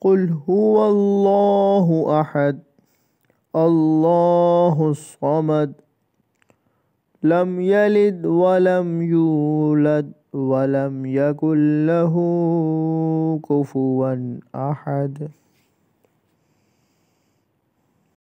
قل هو الله أحد الله الصمد لم يلد ولم يولد ولم يكن له كفوا أحد